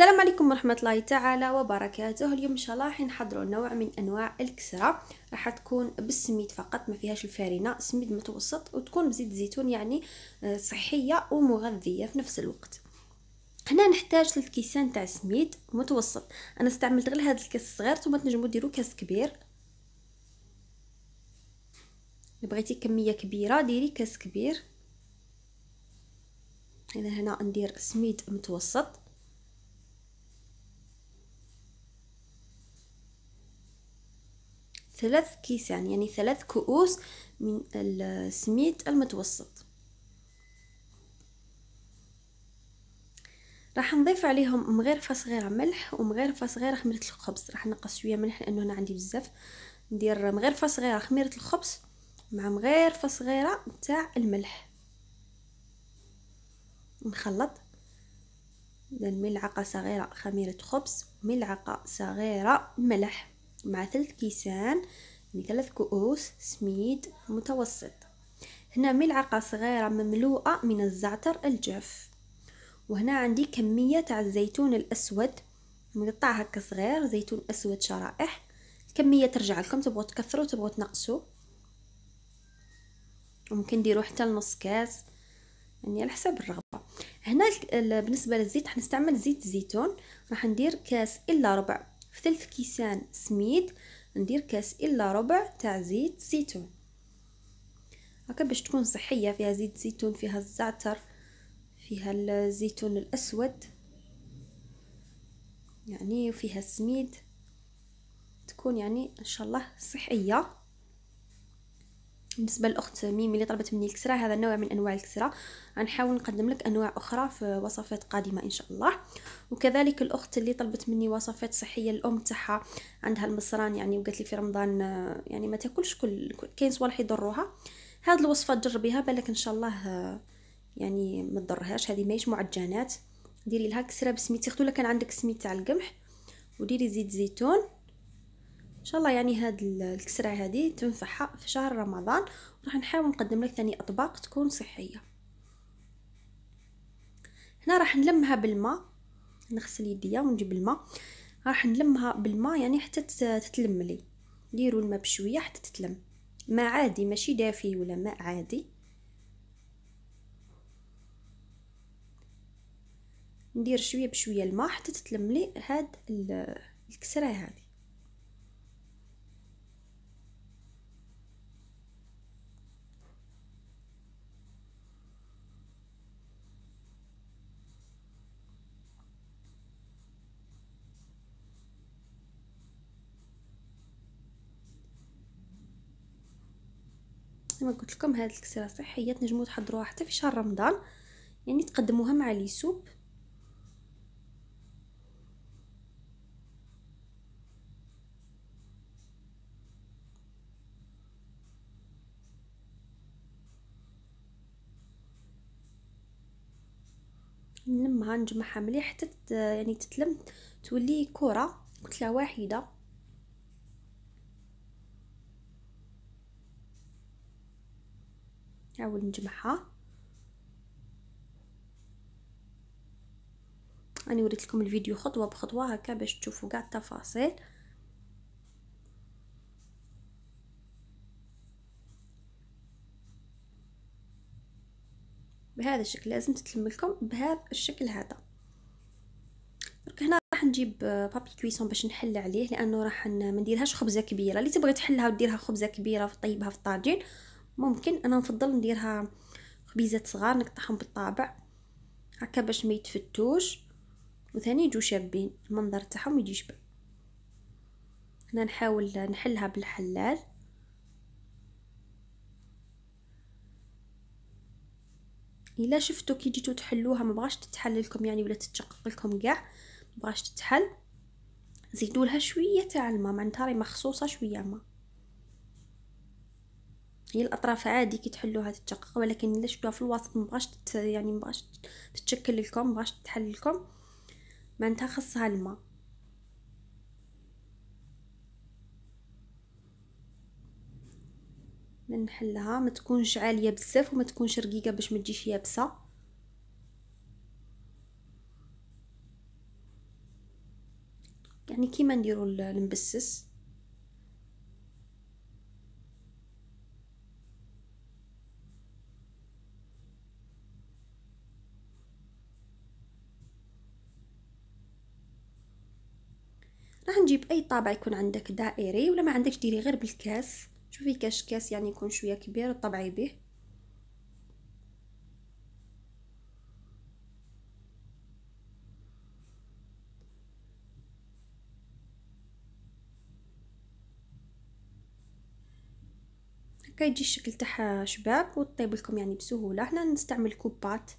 السلام عليكم ورحمة الله تعالى وبركاته اليوم إن شاء الله حنحضروا نوع من أنواع الكسرة راح تكون بالسميد فقط ما فيهاش الفارينة سميد متوسط وتكون بزيت الزيتون يعني آه، صحية ومغذية في نفس الوقت هنا نحتاج ثلاث كيسان تاع سميد متوسط انا استعملت غير هذا الكاس الصغير ثم تنجموا ديروا كاس كبير بغيتي كميه كبيره ديري كاس كبير انا هنا ندير سميد متوسط ثلاث كيسان يعني،, يعني ثلاث كؤوس من السميد المتوسط راح نضيف عليهم مغرفة صغيرة ملح ومغرفة صغيرة خميرة الخبز راح نقص شوية ملح لأنه هنا عندي بزاف ندير مغرفة صغيرة خميرة الخبز مع مغرفة صغيرة تاع الملح نخلط ملعقة صغيرة خميرة خبز ملعقة صغيرة ملح مع ثلث كيسان يعني ثلاث كؤوس سميد متوسط هنا ملعقة صغيرة مملوءة من الزعتر الجاف وهنا عندي كمية تاع الزيتون الأسود مقطع هكا صغير زيتون أسود شرائح الكمية ترجع لكم تبغوا تكثروا تبغوا تنقصوا ممكن ديروا حتى لنص كاس يعني على حسب الرغبة هنا بالنسبة للزيت حنستعمل زيت الزيتون راح ندير كاس إلا ربع في ثلث كيسان سميد ندير كاس الا ربع تاع زيت زيتون هكا باش تكون صحيه فيها زيت زيتون فيها الزعتر فيها الزيتون الاسود يعني وفيها السميد تكون يعني ان شاء الله صحيه بالنسبه للاخت ميمي اللي طلبت مني الكسره هذا نوع من انواع الكسره غنحاول نقدم لك انواع اخرى في وصفات قادمه ان شاء الله وكذلك الاخت اللي طلبت مني وصفات صحيه الام تاعها عندها المصران يعني وقالت لي في رمضان يعني ما تاكلش كل كاين صوالح يضروها هاد الوصفه تجربيها بالك ان شاء الله يعني ما تضرهاش هذه ماهيش معجنات ديري لها كسره بسميتي خدو كان عندك سميت تاع القمح وديري زيت زيتون ان شاء الله يعني هاد الكسره هذه تنفعها في شهر رمضان راح نحاول نقدم لك ثاني اطباق تكون صحيه هنا راح نلمها بالماء نغسل يديا ونجيب الماء راح نلمها بالماء يعني حتى تتلم لي ديروا الماء بشويه حتى تتلم ماء عادي ماشي دافي ولا ماء عادي ندير شويه بشويه الماء حتى تتلم لي هاد الكسره هذه كما قلت لكم هذه الكسيره صحيه تنجموا تحضروها حتى في شهر رمضان يعني تقدموها مع لي سوب نلمها نجمعها مليح حتى يعني تتلم تولي كره كتله واحده نحاول نجمعها أنا وريت لكم الفيديو خطوة بخطوة هكا باش تشوفوا كاع التفاصيل بهذا الشكل لازم تتلم لكم بهذا الشكل هذا درك هنا راح نجيب بابي كويسون باش نحل عليه لانه راح ما نديرهاش خبزه كبيره اللي تبغي تحلها وديرها خبزه كبيره في طيبها في الطاجين ممكن انا نفضل نديرها خبيزات صغار نقطعهم بالطابع هكا باش ما يتفتوش وثاني يجوا شابين المنظر تاعهم يجي شباب هنا نحاول نحلها بالحلال الا شفتو كي جيتو تحلوها ما بغاش تتحل لكم يعني ولا تتشقق لكم كاع ما بغاش تتحل زيدوا لها شويه تاع الماء معناتها راهي مخصوصه شويه ماء هي الاطراف عادي كي تحلوها تتشقق ولكن الا شفتوها في الوسط مبغاش تت يعني مبغاش تتشكل لكم مبغاش تحل لكم معناتها خصها الماء نحلها ما تكونش عاليه بزاف وما تكونش رقيقه باش ما تجيش يابسه يعني كيما نديرو المبسس نجيب اي طابع يكون عندك دائري ولا ما عندكش ديري غير بالكاس شوفي كاش كاس يعني يكون شويه كبير طبعي به هكا يجي الشكل تاعها شباب وطيب لكم يعني بسهوله هنا نستعمل كوبات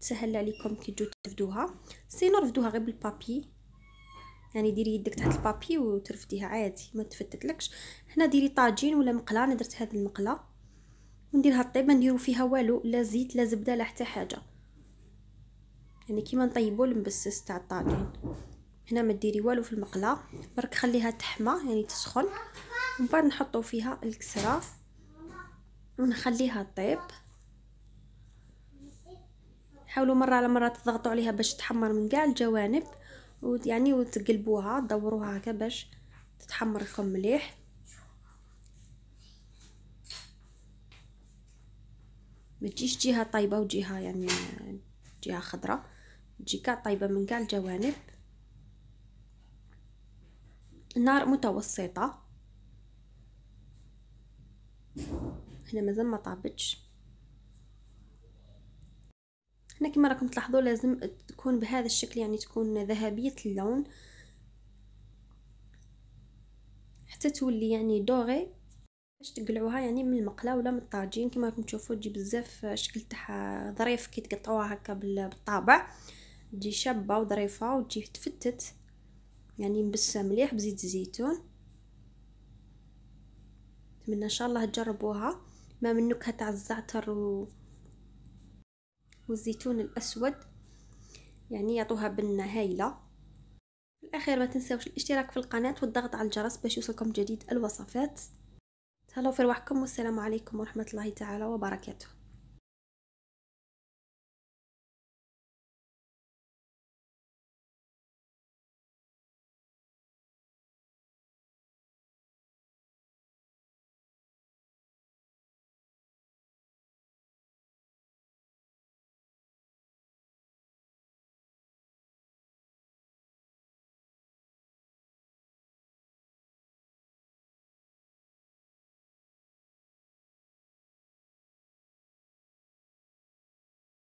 تسهل عليكم كي تجو ترفدوها سينو رفدوها غير بالبابي يعني ديري يدك تحت البابي وترفديها عادي ما تفتتلكش هنا ديري طاجين ولا مقله انا درت هذه المقله ونديرها طيب ما نديرو فيها والو لا زيت لا زبده لا حتى حاجه يعني كيما نطيبو المبسس تاع الطاجين هنا ما ديري والو في المقله برك خليها تحمى يعني تسخن ومن بعد نحطو فيها الكسره ونخليها طيب حاولوا مره على مره تضغطوا عليها باش تحمر من كاع الجوانب يعني وتقلبوها دوروها هكا باش تتحمر لكم مليح ما تجيش جهه طايبه وجهه يعني جهه خضراء تجي كاع طايبه من كاع الجوانب النار متوسطه هنا مازال ما طابتش هنا كما راكم تلاحظوا لازم تكون بهذا الشكل يعني تكون ذهبيه اللون حتى تولي يعني دوغي باش تقلعوها يعني من المقله ولا من الطاجين كما راكم تشوفوا تجي بزاف الشكل تاعها ظريف كي تقطعوها هكا بالطابع تجي شابه وظريفه وتجي تفتت يعني مبسه مليح بزيت الزيتون نتمنى ان شاء الله تجربوها ما من نكهه تاع الزعتر و والزيتون الأسود يعني يعطوها بنة هايلة في الأخير ما تنساوش الاشتراك في القناة والضغط على الجرس باش يوصلكم جديد الوصفات تهلاو في رواحكم والسلام عليكم ورحمة الله تعالى وبركاته